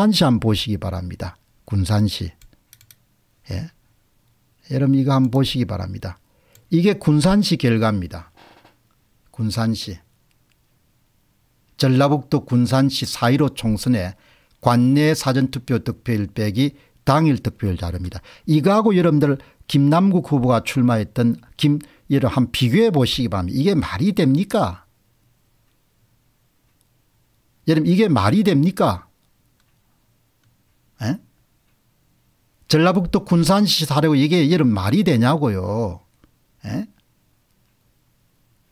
군산시 한번 보시기 바랍니다. 군산시. 예. 여러분 이거 한번 보시기 바랍니다. 이게 군산시 결과입니다. 군산시. 전라북도 군산시 4.15 총선에 관내 사전투표 득표율 빼기 당일 득표율 자료니다 이거하고 여러분들 김남국 후보가 출마했던 김 여러분 한 비교해 보시기 바랍니다. 이게 말이 됩니까? 여러분 이게 말이 됩니까? 에? 전라북도 군산시 사려고 이게 이런 말이 되냐고요. 에?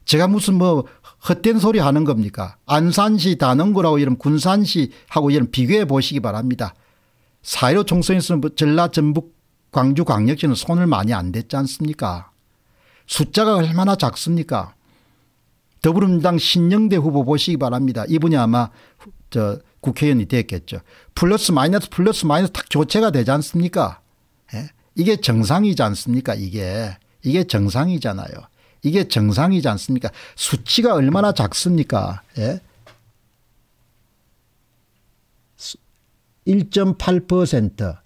제가 무슨 뭐 헛된 소리 하는 겁니까? 안산시 단원구라고 이런 군산시하고 이런 비교해 보시기 바랍니다. 사회로 총선에서는 뭐 전라 전북 광주 광역시는 손을 많이 안 댔지 않습니까? 숫자가 얼마나 작습니까? 더불어민주당 신영대 후보 보시기 바랍니다. 이분이 아마 저 국회의원이 됐겠죠. 플러스 마이너스 플러스 마이너스 탁 교체가 되지 않습니까? 예? 이게 정상이지 않습니까? 이게 이게 정상이잖아요. 이게 정상이지 않습니까? 수치가 얼마나 작습니까? 예? 1.8%,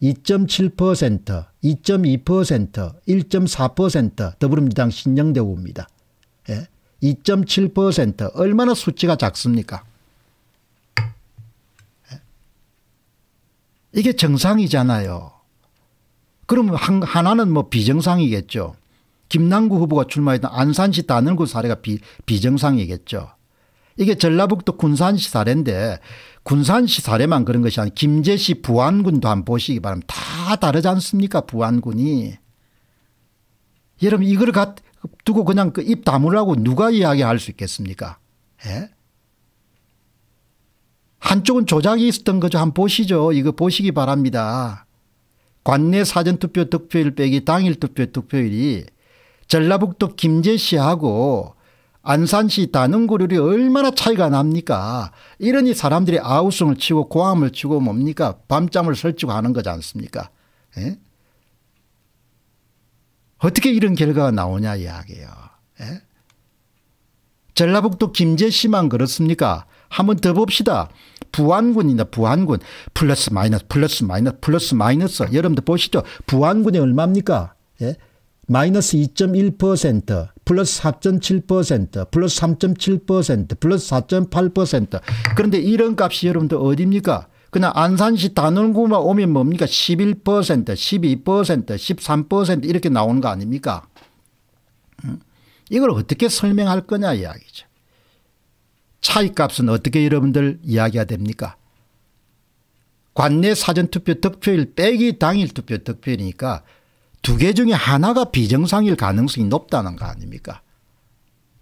2.7%, 2.2%, 1.4% 더불어민주당 신영대구입니다. 예? 2.7% 얼마나 수치가 작습니까? 이게 정상이잖아요. 그러면 한, 하나는 뭐 비정상이겠죠. 김남구 후보가 출마했던 안산시 단늘구 사례가 비, 비정상이겠죠. 이게 전라북도 군산시 사례인데 군산시 사례만 그런 것이 아니라 김제시 부안군도 한 번 보시기 바랍니다. 다 다르지 않습니까 부안군이. 여러분 이걸 갖 두고 그냥 그입 다물라고 누가 이야기할 수 있겠습니까? 예? 한쪽은 조작이 있었던 거죠. 한번 보시죠. 이거 보시기 바랍니다. 관내 사전투표 득표일 빼기 당일 투표 득표일이 전라북도 김제시하고 안산시 단흥구율이 얼마나 차이가 납니까 이러니 사람들이 아우성을 치고 고함을 치고 뭡니까 밤잠을 설치고 하는 거지 않습니까 에? 예? 어떻게 이런 결과가 나오냐 이야기예요 에? 예? 전라북도 김제시만 그렇습니까? 한번 더 봅시다. 부안군이나 부안군 플러스 마이너스 플러스 마이너스 플러스 마이너스 여러분들 보시죠. 부안군이 얼마입니까? 예? 마이너스 2.1% 플러스 4.7% 플러스 3.7% 플러스 4.8% 그런데 이런 값이 여러분들 어디입니까? 그냥 안산시 단원구만 오면 뭡니까? 11% 12% 13% 이렇게 나오는 거 아닙니까? 이걸 어떻게 설명할 거냐 이야기죠. 차이값은 어떻게 여러분들 이야기가 됩니까? 관내 사전투표 득표일 빼기 당일 투표 득표니까 두 개 중에 하나가 비정상일 가능성이 높다는 거 아닙니까?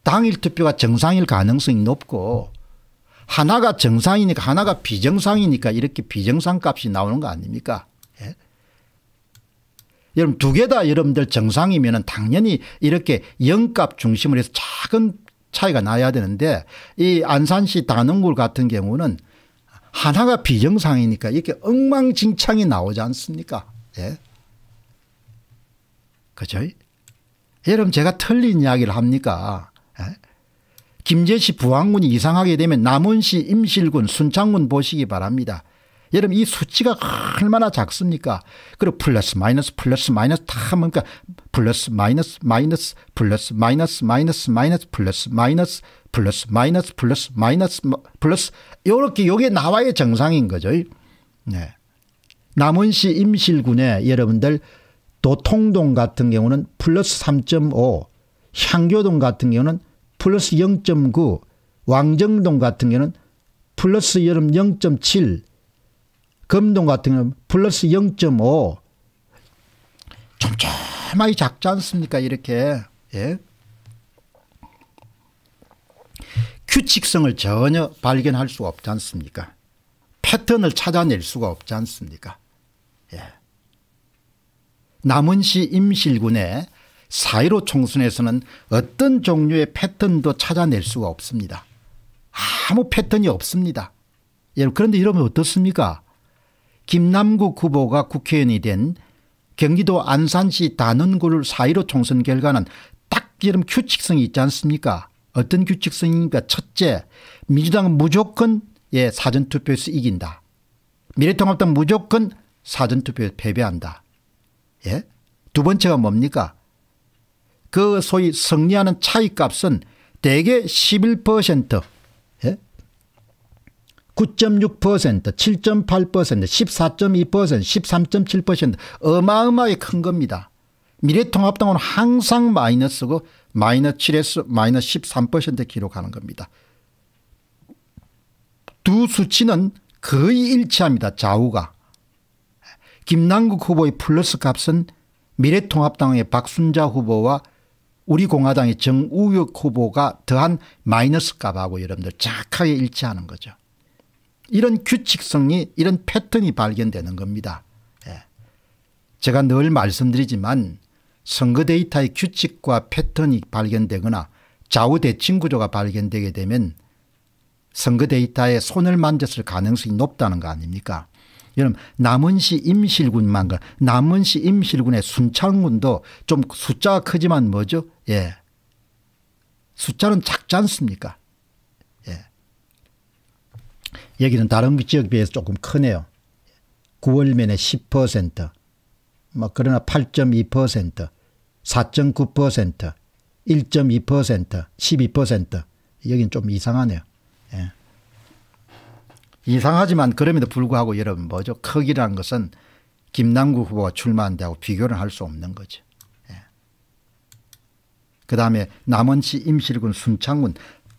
당일 투표가 정상일 가능성이 높고 하나가 정상이니까 하나가 비정상이니까 이렇게 비정상 값이 나오는 거 아닙니까? 예? 여러분 두 개 다 여러분들 정상이면 당연히 이렇게 영값 중심으로 해서 작은 차이가 나야 되는데 이 안산시 단원굴 같은 경우는 하나가 비정상이니까 이렇게 엉망진창이 나오지 않습니까? 예. 그죠? 여러분 제가 틀린 이야기를 합니까? 예? 김제시 부안군이 이상하게 되면 남원시 임실군 순창군 보시기 바랍니다. 여러분 이 수치가 얼마나 작습니까? 그리고 플러스 마이너스 플러스 마이너스 다 뭔가 그러니까 플러스 마이너스 마이너스 플러스 마이너스 마이너스 마이너스 플러스 마이너스 플러스 마이너스 플러스 마이너스 뭐, 플러스 이렇게 요게 나와야 정상인 거죠. 네. 남원시 임실군에 여러분들 도통동 같은 경우는 플러스 3.5 향교동 같은 경우는 플러스 0.9 왕정동 같은 경우는 플러스 여름 0.7 금동 같은 경우 는 플러스 0.5 촘촘하게 작지 않습니까? 이렇게. 예. 규칙성을 전혀 발견할 수가 없지 않습니까? 패턴을 찾아낼 수가 없지 않습니까? 예. 남원시 임실군의 4.15 총선에서는 어떤 종류의 패턴도 찾아낼 수가 없습니다. 아무 패턴이 없습니다. 여 예, 그런데 이러면 어떻습니까? 김남국 후보가 국회의원이 된 경기도 안산시 단원구를 4.15 총선 결과는 딱 이런 규칙성이 있지 않습니까 어떤 규칙성입니까 첫째 민주당은 무조건 예 사전투표에서 이긴다. 미래통합당 무조건 사전투표에 패배한다. 예? 두 번째가 뭡니까 그 소위 승리하는 차이값은 대개 11% 9.6%, 7.8%, 14.2%, 13.7% 어마어마하게 큰 겁니다. 미래통합당은 항상 마이너스고 마이너스 7에서 마이너스 13% 기록하는 겁니다. 두 수치는 거의 일치합니다. 좌우가. 김남국 후보의 플러스 값은 미래통합당의 박순자 후보와 우리공화당의 정우혁 후보가 더한 마이너스 값하고 여러분들 정하게 일치하는 거죠. 이런 규칙성이 이런 패턴이 발견되는 겁니다. 예. 제가 늘 말씀드리지만 선거 데이터의 규칙과 패턴이 발견되거나 좌우대칭 구조가 발견되게 되면 선거 데이터에 손을 만졌을 가능성이 높다는 거 아닙니까? 여러분 남원시 임실군만 그 남원시 임실군의 순창군도 좀 숫자가 크지만 뭐죠? 예. 숫자는 작지 않습니까? 여기는 다른 지역에 비해서 조금 크네요. 9월면에 10%, 뭐 그러나 8.2%, 4.9%, 1.2%, 12% 여긴 좀 이상하네요. 예. 이상하지만 그럼에도 불구하고 여러분 뭐죠? 크기라는 것은 김남국 후보가 출마한 데하고 비교를 할 수 없는 거죠. 예. 그 다음에 남원시 임실군 순창군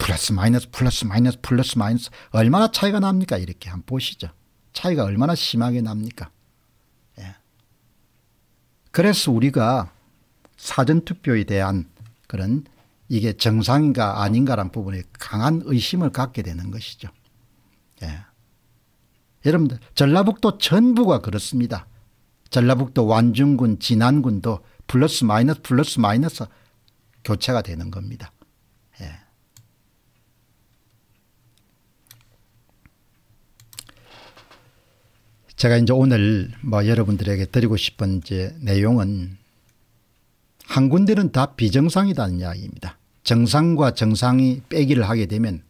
플러스 마이너스 플러스 마이너스 플러스 마이너스 얼마나 차이가 납니까? 이렇게 한번 보시죠. 차이가 얼마나 심하게 납니까? 예. 그래서 우리가 사전투표에 대한 그런 이게 정상인가 아닌가란 부분에 강한 의심을 갖게 되는 것이죠. 예. 여러분들 전라북도 전부가 그렇습니다. 전라북도 완중군 진안군도 플러스 마이너스 플러스 마이너스 교체가 되는 겁니다. 제가 이제 오늘 뭐 여러분들에게 드리고 싶은 이제 내용은 한 군데는 다 비정상이라는 이야기입니다. 정상과 정상이 빼기를 하게 되면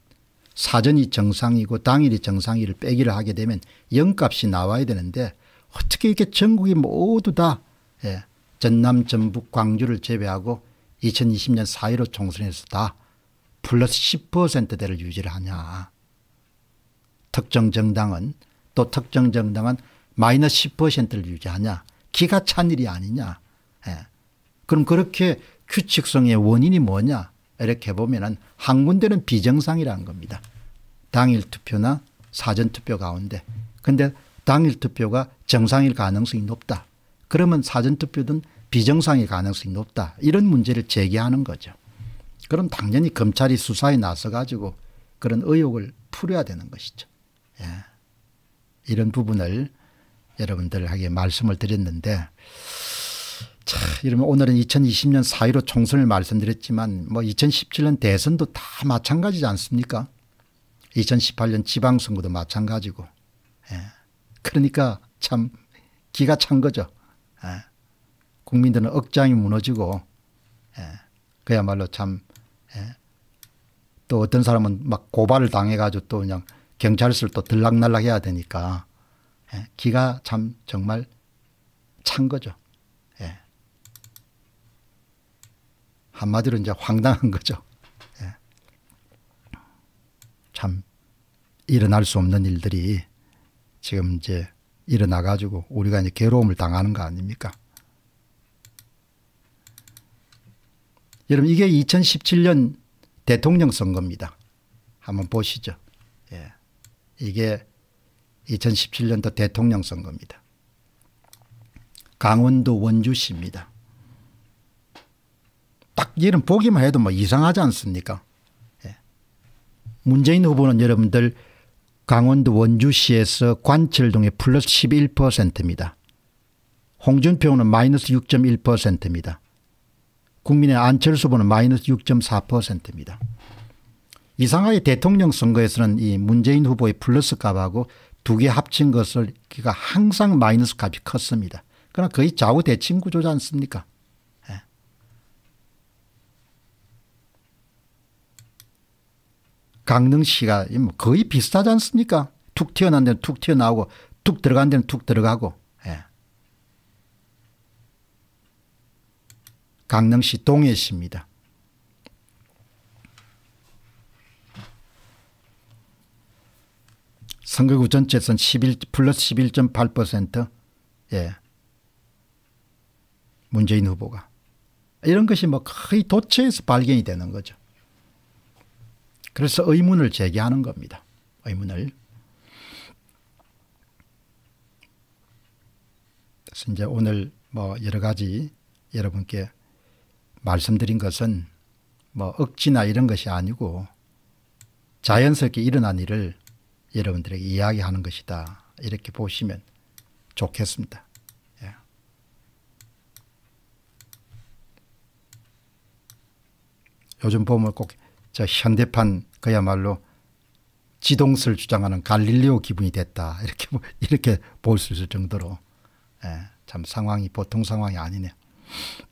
사전이 정상이고 당일이 정상이를 빼기를 하게 되면 영값이 나와야 되는데 어떻게 이렇게 전국이 모두 다 예, 전남 전북 광주를 제외하고 2020년 4.15 총선에서 다 플러스 10%대를 유지를 하냐. 특정 정당은 또 특정 정당은 마이너스 10%를 유지하냐 기가 찬 일이 아니냐 예. 그럼 그렇게 규칙성의 원인이 뭐냐 이렇게 보면 한 군데는 비정상이라는 겁니다. 당일 투표나 사전 투표 가운데 근데 당일 투표가 정상일 가능성이 높다. 그러면 사전 투표든 비정상일 가능성이 높다. 이런 문제를 제기하는 거죠. 그럼 당연히 검찰이 수사에 나서 가지고 그런 의혹을 풀어야 되는 것이죠. 예. 이런 부분을 여러분들에게 말씀을 드렸는데 자, 이러면 오늘은 2020년 4.15 총선을 말씀드렸지만 뭐 2017년 대선도 다 마찬가지지 않습니까? 2018년 지방선거도 마찬가지고. 예. 그러니까 참 기가 찬 거죠. 예. 국민들은 억장이 무너지고 예. 그야말로 참또 예. 어떤 사람은 막 고발을 당해가지고 또 그냥 경찰서를 또 들락날락 해야 되니까 예, 기가 참 정말 찬 거죠. 예. 한마디로 이제 황당한 거죠. 예. 참 일어날 수 없는 일들이 지금 이제 일어나 가지고 우리가 이제 괴로움을 당하는 거 아닙니까? 여러분 이게 2017년 대통령 선거입니다. 한번 보시죠. 예. 이게 2017년도 대통령 선거입니다. 강원도 원주시입니다. 딱 이름 보기만 해도 뭐 이상하지 않습니까? 예. 문재인 후보는 여러분들 강원도 원주시에서 관철동의 플러스 11%입니다. 홍준표는 마이너스 6.1%입니다. 국민의 안철수 후보는 마이너스 6.4%입니다. 이상하게 대통령 선거에서는 이 문재인 후보의 플러스 값하고 두 개 합친 것을 그가 항상 마이너스 값이 컸습니다. 그러나 거의 좌우 대칭 구조지 않습니까? 예. 강릉시가 뭐 거의 비슷하지 않습니까? 툭 튀어나온 데는 툭 튀어나오고 툭 들어간 데는 툭 들어가고 예. 강릉시 동해시입니다. 선거구 전체선 11 플러스 11.8% 예. 문재인 후보가 이런 것이 뭐 거의 도처에서 발견이 되는 거죠. 그래서 의문을 제기하는 겁니다. 의문을. 그래서 이제 오늘 뭐 여러 가지 여러분께 말씀드린 것은 뭐 억지나 이런 것이 아니고 자연스럽게 일어난 일을 여러분들에게 이야기하는 것이다. 이렇게 보시면 좋겠습니다. 예. 요즘 보면 꼭저 현대판 그야말로 지동설 주장하는 갈릴레오 기분이 됐다. 이렇게, 이렇게 볼 수 있을 정도로 예. 참 상황이 보통 상황이 아니네요.